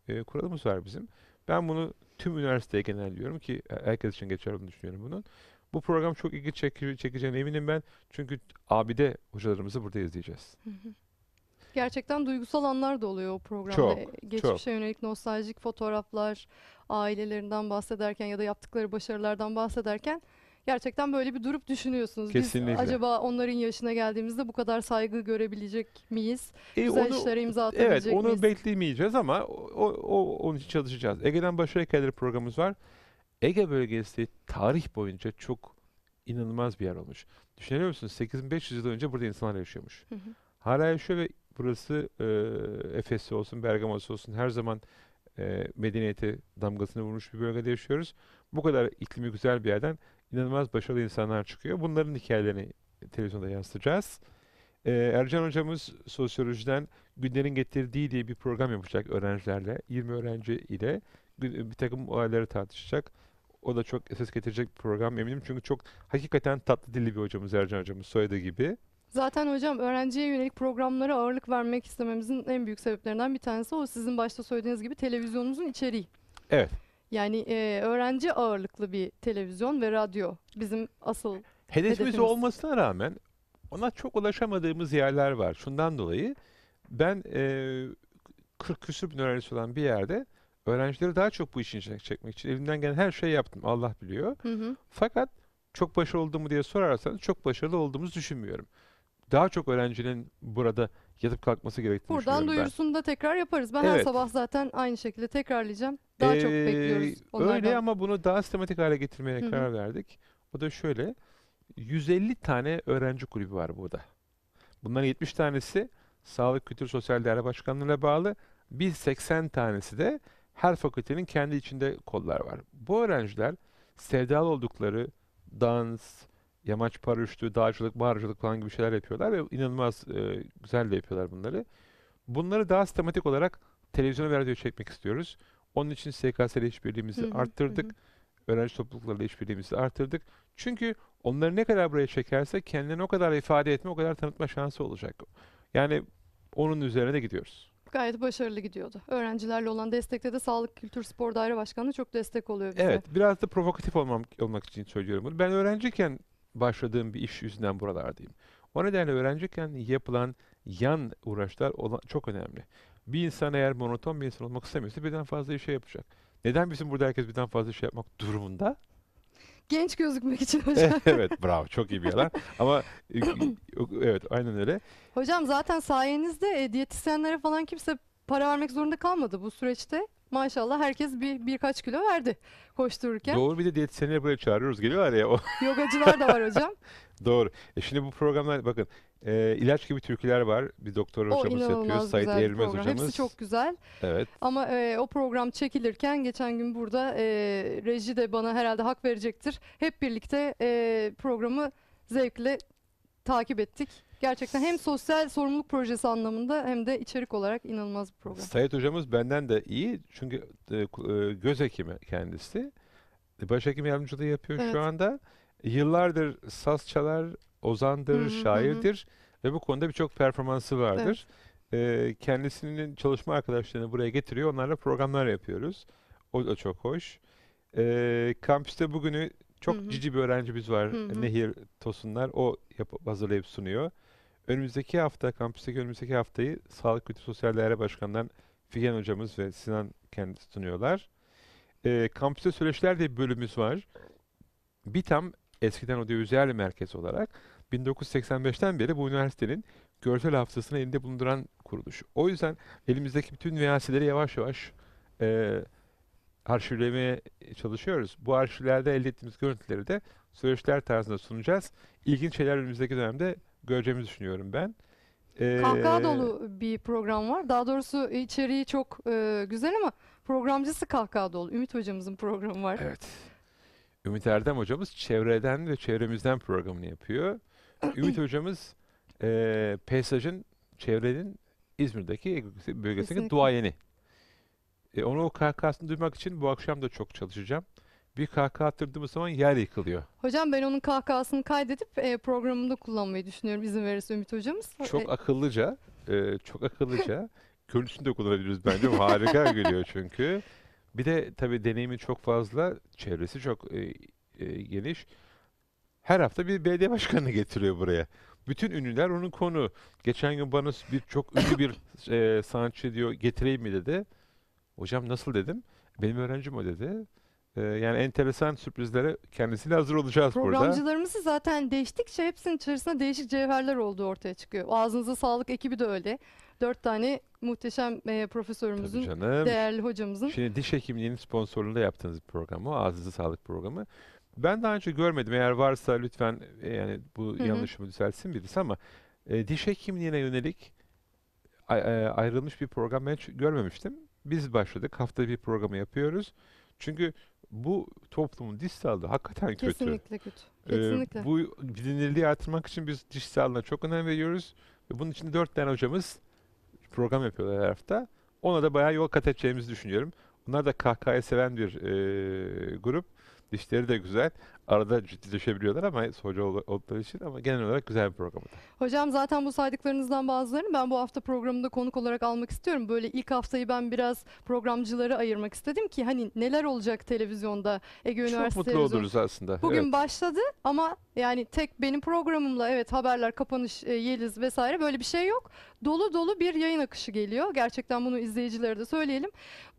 e, kuralımız var bizim. Ben bunu tüm üniversiteye genelliyorum ki herkes için geçerli olduğunu düşünüyorum bunun. Bu program çok ilgi çekici, çekeceğine eminim ben. Çünkü abide hocalarımızı burada izleyeceğiz. Gerçekten duygusal anlar da oluyor o programda. Çok, e, Geçmişe çok. yönelik nostaljik fotoğraflar, ailelerinden bahsederken ya da yaptıkları başarılardan bahsederken gerçekten böyle bir durup düşünüyorsunuz. Kesinlikle. Biz acaba onların yaşına geldiğimizde bu kadar saygı görebilecek miyiz? E, Güzel onu, işlere imza atabilecek evet, miyiz? Evet onu beklemeyeceğiz ama o, o, onun için çalışacağız. Ege'den Başa Heykelleri programımız var. Ege bölgesi tarih boyunca çok inanılmaz bir yer olmuş. Düşünebiliyor musunuz? 8500 yıl önce burada insanlar yaşıyormuş. Hı hı. Hala yaşıyor ve burası e, Efes'i olsun, Bergama'sı olsun her zaman e, medeniyete damgasını vurmuş bir bölgede yaşıyoruz. Bu kadar iklimi güzel bir yerden inanılmaz başarılı insanlar çıkıyor. Bunların hikayelerini televizyonda yansıtacağız. Ee, Ercan hocamız sosyolojiden günlerin getirdiği diye bir program yapacak öğrencilerle. 20 öğrenci ile bir takım olayları tartışacak. O da çok ses getirecek bir program eminim. Çünkü çok hakikaten tatlı dilli bir hocamız Ercan hocamız soyadı gibi. Zaten hocam öğrenciye yönelik programlara ağırlık vermek istememizin en büyük sebeplerinden bir tanesi o sizin başta söylediğiniz gibi televizyonumuzun içeriği. Evet. Yani e, öğrenci ağırlıklı bir televizyon ve radyo bizim asıl Hedefimiz hedefimiz. olmasına rağmen ona çok ulaşamadığımız yerler var. Şundan dolayı ben e, 40 küsür bin öğrencisi olan bir yerde öğrencileri daha çok bu işin içine çekmek için elimden gelen her şeyi yaptım. Allah biliyor. Hı hı. Fakat çok başarılı oldum diye sorarsanız çok başarılı olduğumuzu düşünmüyorum. Daha çok öğrencinin burada yatıp kalkması gerektiğini Buradan düşünüyorum ben. duyurusunu da tekrar yaparız. Ben her sabah zaten aynı şekilde tekrarlayacağım. Daha çok ee, bekliyoruz onlardan. Öyle ama bunu daha sistematik hale getirmeye karar verdik. O da şöyle. 150 tane öğrenci kulübü var burada. Bunların 70 tanesi Sağlık, Kültür, Sosyal Değerler Başkanlığı'na bağlı. Bir 80 tanesi de her fakültenin kendi içinde kollar var. Bu öğrenciler sevdalı oldukları dans, yamaç paraşütü, dağcılık, bağırcılık falan gibi şeyler yapıyorlar ve inanılmaz e, güzel de yapıyorlar bunları. Bunları daha sistematik olarak televizyona ve radyoya çekmek istiyoruz. Onun için SKS ile işbirliğimizi arttırdık. Hı. Öğrenci topluluklarıyla işbirliğimizi arttırdık. Çünkü onları ne kadar buraya çekerse kendini o kadar ifade etme, o kadar tanıtma şansı olacak. Yani onun üzerine de gidiyoruz gayet başarılı gidiyordu. Öğrencilerle olan destekte de Sağlık Kültür Spor Daire Başkanı çok destek oluyor bize. Evet, biraz da provokatif olmam, olmak için söylüyorum bunu. Ben öğrenciyken başladığım bir iş yüzünden buralardayım. O nedenle öğrenciyken yapılan yan uğraşlar çok önemli. Bir insan eğer monoton bir insan olmak istemiyorsa birden fazla işe yapacak. Neden bizim burada herkes birden fazla şey yapmak durumunda? Genç gözükmek için [laughs] hocam. evet bravo çok iyi bir yalan ama ıı, evet aynen öyle. Hocam zaten sayenizde e, diyetisyenlere falan kimse para vermek zorunda kalmadı bu süreçte maşallah herkes bir birkaç kilo verdi koştururken. Doğru bir de diyetisyenleri buraya çağırıyoruz. Geliyorlar ya. o. [laughs] Yogacılar da var hocam. [laughs] Doğru. E şimdi bu programlar bakın e, ilaç gibi türküler var. Bir doktor o hocamız yapıyor. Sait Eğrilmez program. hocamız. Hepsi çok güzel. Evet. Ama e, o program çekilirken geçen gün burada e, reji de bana herhalde hak verecektir. Hep birlikte e, programı zevkle takip ettik. Gerçekten hem sosyal sorumluluk projesi anlamında hem de içerik olarak inanılmaz bir program. Sayit hocamız benden de iyi çünkü e, e göz hekimi kendisi. E, Başhekim yardımcılığı yapıyor evet. şu anda. Yıllardır saz çalar, ozandır, hı hı, şairdir hı. ve bu konuda birçok performansı vardır. Evet. E, kendisinin çalışma arkadaşlarını buraya getiriyor. Onlarla programlar yapıyoruz. O da çok hoş. E, kampüste bugünü çok Hı-hı. cici bir öğrenci biz var. Hı-hı. Nehir Tosunlar. O yap- hazırlayıp sunuyor. Önümüzdeki hafta, kampüsteki önümüzdeki haftayı Sağlık Kültür Sosyal Değerler Başkanı'ndan Figen hocamız ve Sinan kendisi sunuyorlar. E, ee, kampüste süreçler diye bir bölümümüz var. BİTAM eskiden Odevizyerli Merkez olarak 1985'ten beri bu üniversitenin görsel hafızasını elinde bulunduran kuruluş. O yüzden elimizdeki bütün VHS'leri yavaş yavaş e, arşivlemeye çalışıyoruz. Bu arşivlerde elde ettiğimiz görüntüleri de süreçler tarzında sunacağız. İlginç şeyler önümüzdeki dönemde göreceğimi düşünüyorum ben. Ee, Kahkaha dolu bir program var. Daha doğrusu içeriği çok e, güzel ama programcısı kahkaha dolu. Ümit hocamızın programı var. Evet. Ümit Erdem hocamız çevreden ve çevremizden programını yapıyor. [clears throat] Ümit hocamız e, Peysaj'ın, çevrenin İzmir'deki bölgesindeki duayeni. E, onu o kahkahasını duymak için bu akşam da çok çalışacağım bir kahkaha attırdığımız zaman yer yıkılıyor. Hocam ben onun kahkahasını kaydedip e, programımda kullanmayı düşünüyorum izin verirse Ümit hocamız. Çok e, akıllıca, e, çok akıllıca. [laughs] Görüntüsünü de kullanabiliriz bence. Harika [laughs] geliyor çünkü. Bir de tabii deneyimi çok fazla, çevresi çok e, e, geniş. Her hafta bir belediye başkanını getiriyor buraya. Bütün ünlüler onun konu. Geçen gün bana bir çok ünlü bir [laughs] e, sanatçı diyor getireyim mi dedi. Hocam nasıl dedim. Benim öğrencim o dedi. Ee, yani enteresan sürprizlere kendisiyle hazır olacağız burada. Programcılarımızı zaten değiştikçe hepsinin içerisinde değişik cevherler olduğu ortaya çıkıyor. Ağzınıza sağlık ekibi de öyle. Dört tane muhteşem e, profesörümüzün, canım. değerli hocamızın. Şimdi diş hekimliğinin sponsorluğunda yaptığınız bir program o. Ağzınıza sağlık programı. Ben daha önce görmedim. Eğer varsa lütfen e, yani bu Hı hı. yanlışımı düzelsin birisi ama e, diş hekimliğine yönelik ay- e, ayrılmış bir program ben hiç görmemiştim. Biz başladık. Hafta bir programı yapıyoruz. Çünkü bu toplumun diş sağlığı hakikaten kötü. Kesinlikle kötü. Ee, Kesinlikle. Ee, bu bilinirliği artırmak için biz diş sağlığına çok önem veriyoruz. Ve bunun için dört tane hocamız program yapıyorlar her hafta. Ona da bayağı yol kat edeceğimizi düşünüyorum. Bunlar da kahkahayı seven bir e, grup. Dişleri de güzel arada ciddileşebiliyorlar ama hoca oldukları için ama genel olarak güzel bir program. Hocam zaten bu saydıklarınızdan bazılarını ben bu hafta programında konuk olarak almak istiyorum. Böyle ilk haftayı ben biraz programcılara ayırmak istedim ki hani neler olacak televizyonda Ege Üniversitesi. Çok mutlu televizyon. oluruz aslında. Bugün evet. başladı ama yani tek benim programımla evet haberler, kapanış, e, Yeliz vesaire böyle bir şey yok. Dolu dolu bir yayın akışı geliyor. Gerçekten bunu izleyicilere de söyleyelim.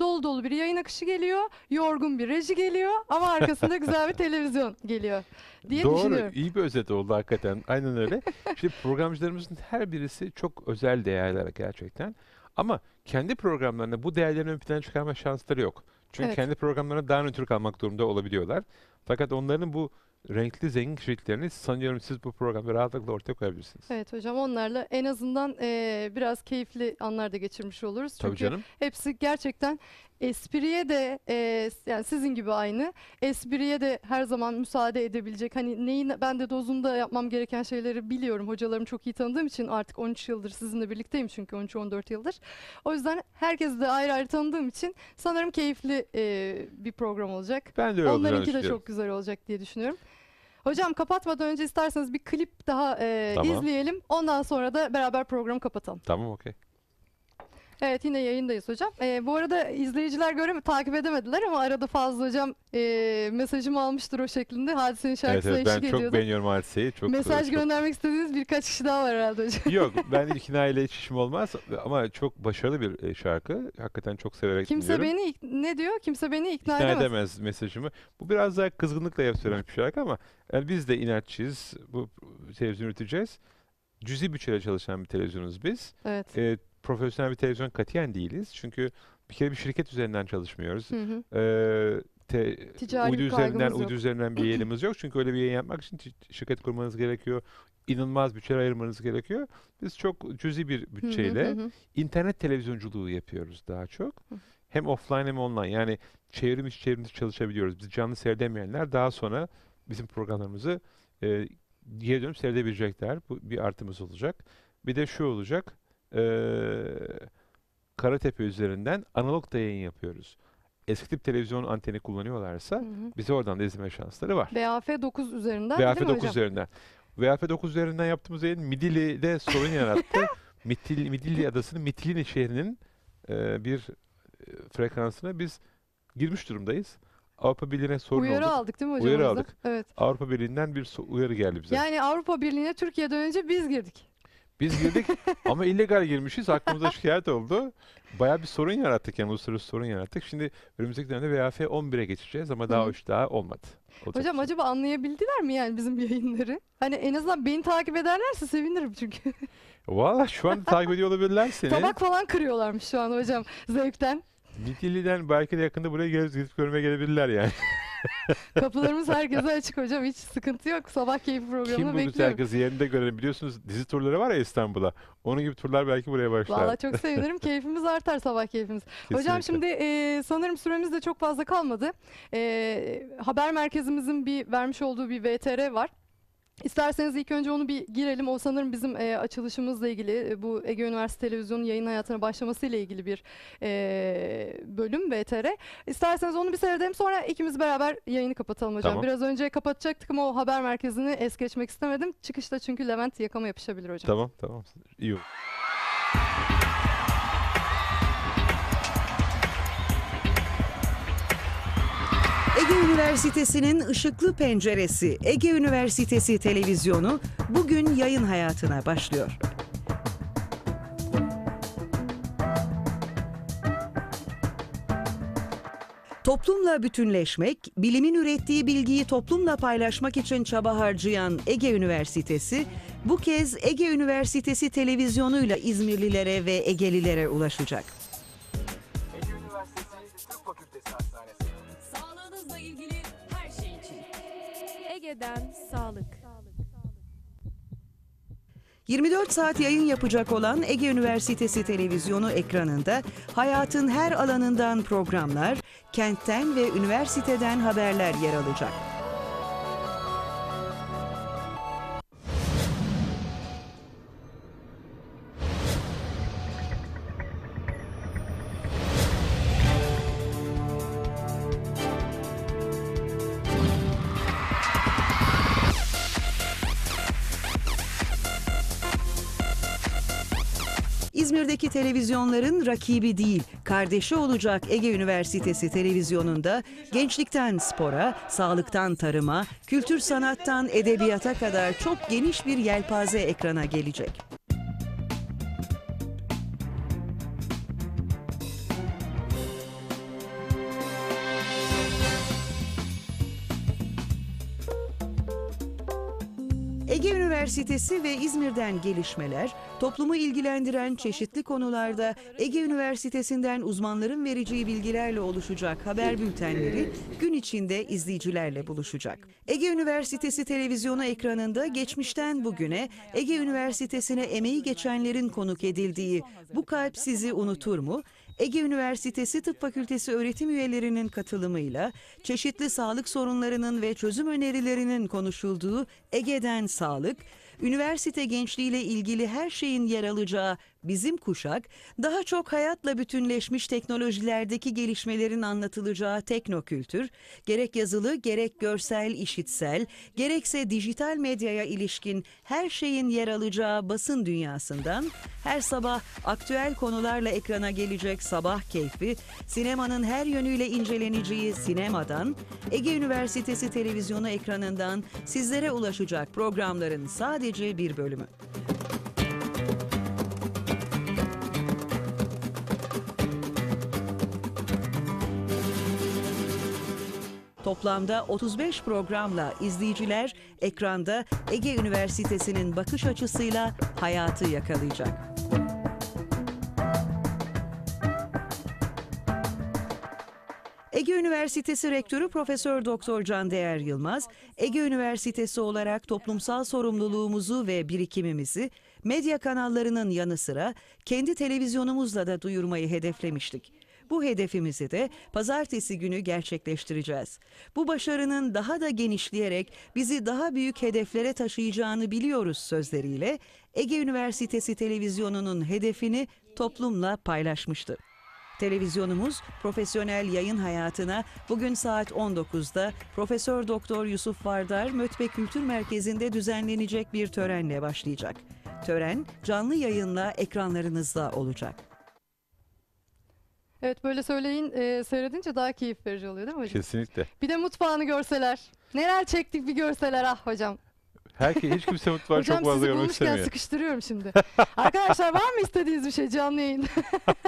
Dolu dolu bir yayın akışı geliyor. Yorgun bir reji geliyor ama arkasında güzel bir [laughs] televizyon geliyor diye Doğru, iyi bir özet oldu hakikaten. Aynen öyle. Şimdi programcılarımızın her birisi çok özel değerler gerçekten. Ama kendi programlarında bu değerlerin ön plana çıkarma şansları yok. Çünkü evet. kendi programlarına daha nötr kalmak durumunda olabiliyorlar. Fakat onların bu renkli zengin kişiliklerini sanıyorum siz bu programda rahatlıkla ortaya koyabilirsiniz. Evet hocam onlarla en azından e, biraz keyifli anlar da geçirmiş oluruz. Çünkü canım. hepsi gerçekten espriye de e, yani sizin gibi aynı espriye de her zaman müsaade edebilecek hani neyin ben de dozunda yapmam gereken şeyleri biliyorum Hocalarım çok iyi tanıdığım için artık 13 yıldır sizinle birlikteyim çünkü 13-14 yıldır o yüzden herkesi de ayrı ayrı tanıdığım için sanırım keyifli e, bir program olacak. Ben de öyle Onlarınki de çok güzel olacak diye düşünüyorum. Hocam kapatmadan önce isterseniz bir klip daha e, Tamam. izleyelim. Ondan sonra da beraber programı kapatalım. Tamam okey. Evet yine yayındayız hocam. Ee, bu arada izleyiciler göremi takip edemediler ama arada fazla hocam e, mesajımı almıştır o şeklinde. Hadisenin Evet, şarkısına evet ben eşlik çok beğeniyorum hadiseyi. Çok, Mesaj çok- [laughs] göndermek istediğiniz birkaç kişi daha var herhalde hocam. Yok [laughs] ben ikna ile hiç işim olmaz ama çok başarılı bir e, şarkı. Hakikaten çok severek Kimse dinliyorum. beni ne diyor? Kimse beni ikna, İkna edemez. edemez mesajımı. Bu biraz daha kızgınlıkla yap bir şarkı ama yani e, biz de inatçıyız. Bu televizyon üreteceğiz. Cüzi bütçeyle çalışan bir televizyonuz biz. Evet. E, profesyonel bir televizyon katiyen değiliz. Çünkü bir kere bir şirket üzerinden çalışmıyoruz. Hı hı. Ee, te, Ticari uydu üzerinden yok. uydu üzerinden bir yayınımız yok. Çünkü öyle bir yayın yapmak için şirket kurmanız gerekiyor. İnanılmaz bütçe ayırmanız gerekiyor. Biz çok cüzi bir bütçeyle hı hı hı. internet televizyonculuğu yapıyoruz daha çok. Hem offline hem online. Yani çevrim içi çevrim dışı çalışabiliyoruz. Biz canlı seyredemeyenler daha sonra bizim programlarımızı e, geri dönüp seyredebilecekler. Bu bir artımız olacak. Bir de şu olacak e, Karatepe üzerinden analog da yayın yapıyoruz. Eski tip televizyon anteni kullanıyorlarsa hı hı. bize oradan da izleme şansları var. VAF 9 üzerinden VAF değil 9 üzerinden. VAF 9 üzerinden yaptığımız yayın Midilli'de [laughs] sorun yarattı. Midilli, Midilli adasının Midilli şehrinin e, bir frekansına biz girmiş durumdayız. Avrupa Birliği'ne sorun uyarı olduk. aldık değil mi hocam? Uyarı aldık. Evet. Avrupa Birliği'nden bir uyarı geldi bize. Yani Avrupa Birliği'ne Türkiye dönünce biz girdik. Biz girdik [laughs] ama illegal girmişiz. Hakkımızda şikayet oldu. Bayağı bir sorun yarattık yani uluslararası sorun yarattık. Şimdi önümüzdeki dönemde VAF 11'e geçeceğiz ama daha Hı. 3 daha olmadı. Olacak Hocam şey. acaba anlayabildiler mi yani bizim [laughs] yayınları? Hani en azından beni takip ederlerse sevinirim çünkü. [laughs] Valla şu an takip ediyor olabilirler seni. Tabak falan kırıyorlarmış şu an hocam zevkten. Midilli'den belki de yakında buraya gelip, gidip görmeye gelebilirler yani. [laughs] Kapılarımız herkese açık hocam. Hiç sıkıntı yok. Sabah keyfi programını Kim bu bekliyorum. güzel kızı yerinde görelim. Biliyorsunuz dizi turları var ya İstanbul'a. Onun gibi turlar belki buraya başlar. Valla çok sevinirim. [laughs] keyfimiz artar sabah keyfimiz. Kesinlikle. Hocam şimdi e, sanırım süremiz de çok fazla kalmadı. E, haber merkezimizin bir vermiş olduğu bir VTR var. İsterseniz ilk önce onu bir girelim. O sanırım bizim e, açılışımızla ilgili e, bu Ege Üniversitesi Televizyonu'nun yayın hayatına Başlaması ile ilgili bir e, bölüm BTR. İsterseniz onu bir seyredelim sonra ikimiz beraber yayını kapatalım hocam. Tamam. Biraz önce kapatacaktık ama o haber merkezini es geçmek istemedim. Çıkışta çünkü Levent yakama yapışabilir hocam. Tamam tamam. İyi olur. Ege Üniversitesi'nin ışıklı Penceresi, Ege Üniversitesi Televizyonu bugün yayın hayatına başlıyor. Toplumla bütünleşmek, bilimin ürettiği bilgiyi toplumla paylaşmak için çaba harcayan Ege Üniversitesi, bu kez Ege Üniversitesi televizyonuyla İzmirlilere ve Egelilere ulaşacak. Bilgeden Sağlık 24 saat yayın yapacak olan Ege Üniversitesi televizyonu ekranında hayatın her alanından programlar, kentten ve üniversiteden haberler yer alacak. Türkiye'deki televizyonların rakibi değil, kardeşi olacak Ege Üniversitesi televizyonunda gençlikten spora, sağlıktan tarıma, kültür sanattan edebiyata kadar çok geniş bir yelpaze ekrana gelecek. Üniversitesi ve İzmir'den gelişmeler, toplumu ilgilendiren çeşitli konularda Ege Üniversitesi'nden uzmanların vereceği bilgilerle oluşacak haber bültenleri gün içinde izleyicilerle buluşacak. Ege Üniversitesi televizyonu ekranında geçmişten bugüne Ege Üniversitesi'ne emeği geçenlerin konuk edildiği Bu Kalp Sizi Unutur mu? Ege Üniversitesi Tıp Fakültesi öğretim üyelerinin katılımıyla çeşitli sağlık sorunlarının ve çözüm önerilerinin konuşulduğu Ege'den Sağlık, üniversite gençliğiyle ilgili her şeyin yer alacağı bizim kuşak daha çok hayatla bütünleşmiş teknolojilerdeki gelişmelerin anlatılacağı teknokültür, gerek yazılı gerek görsel işitsel, gerekse dijital medyaya ilişkin her şeyin yer alacağı basın dünyasından her sabah aktüel konularla ekrana gelecek sabah keyfi, sinemanın her yönüyle inceleneceği sinemadan, Ege Üniversitesi televizyonu ekranından sizlere ulaşacak programların sadece bir bölümü. Toplamda 35 programla izleyiciler ekranda Ege Üniversitesi'nin bakış açısıyla hayatı yakalayacak. Ege Üniversitesi Rektörü Profesör Doktor Can Değer Yılmaz, Ege Üniversitesi olarak toplumsal sorumluluğumuzu ve birikimimizi medya kanallarının yanı sıra kendi televizyonumuzla da duyurmayı hedeflemiştik. Bu hedefimizi de pazartesi günü gerçekleştireceğiz. Bu başarının daha da genişleyerek bizi daha büyük hedeflere taşıyacağını biliyoruz sözleriyle Ege Üniversitesi televizyonunun hedefini toplumla paylaşmıştı. Televizyonumuz profesyonel yayın hayatına bugün saat 19'da Profesör Doktor Yusuf Vardar Mötbe Kültür Merkezi'nde düzenlenecek bir törenle başlayacak. Tören canlı yayınla ekranlarınızda olacak. Evet böyle söyleyin e, seyredince daha keyif verici oluyor değil mi hocam? Kesinlikle. Bir de mutfağını görseler. Neler çektik bir görseler ah hocam. Herkes hiç kimse mutfağı Hocam çok fazla sizi görmek bulmuşken istemiyor. sıkıştırıyorum şimdi. Arkadaşlar var mı istediğiniz bir şey canlı yayın?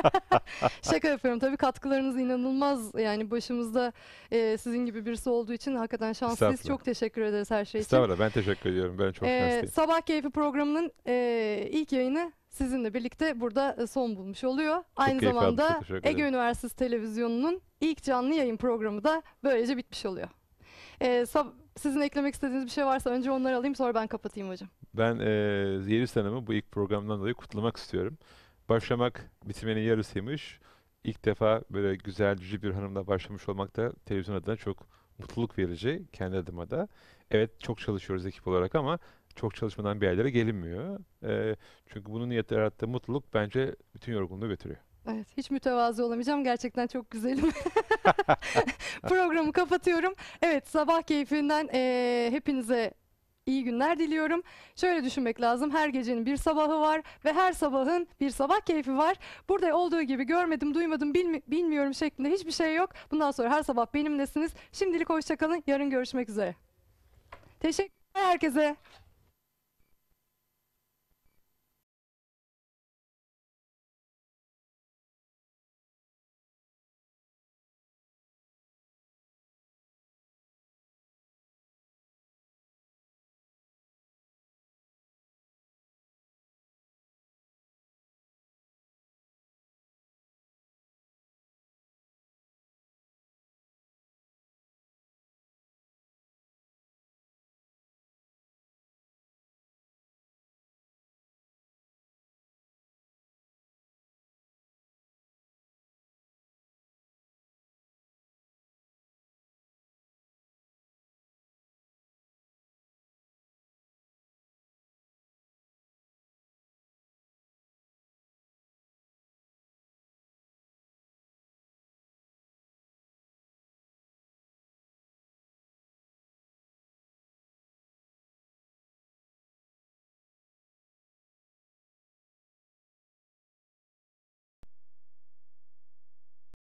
[laughs] Şaka yapıyorum. Tabii katkılarınız inanılmaz. Yani başımızda e, sizin gibi birisi olduğu için hakikaten şanslıyız. Çok teşekkür ederiz her şey için. Estağfurullah ben teşekkür ediyorum. Ben çok Ee, şanslıyım. Sabah Keyfi programının e, ilk yayını sizinle birlikte burada e, son bulmuş oluyor. Çok Aynı keyif aldım, zamanda Ege Üniversitesi Televizyonu'nun ilk canlı yayın programı da böylece bitmiş oluyor. Ee, sab- sizin eklemek istediğiniz bir şey varsa önce onları alayım sonra ben kapatayım hocam. Ben eee yeni senemi bu ilk programdan dolayı kutlamak istiyorum. Başlamak bitirmenin yarısıymış. İlk defa böyle güzel cüce bir hanımla başlamış olmak da televizyon adına çok mutluluk verici kendi adıma da. Evet çok çalışıyoruz ekip olarak ama çok çalışmadan bir yerlere gelinmiyor. E, çünkü bunun yarattığı mutluluk bence bütün yorgunluğu götürüyor. Evet, hiç mütevazı olamayacağım. Gerçekten çok güzelim. [laughs] [laughs] Programı kapatıyorum. Evet, sabah keyfinden e, hepinize iyi günler diliyorum. Şöyle düşünmek lazım. Her gecenin bir sabahı var ve her sabahın bir sabah keyfi var. Burada olduğu gibi görmedim, duymadım, bilmi bilmiyorum şeklinde hiçbir şey yok. Bundan sonra her sabah benimlesiniz. Şimdilik hoşçakalın. Yarın görüşmek üzere. Teşekkürler herkese.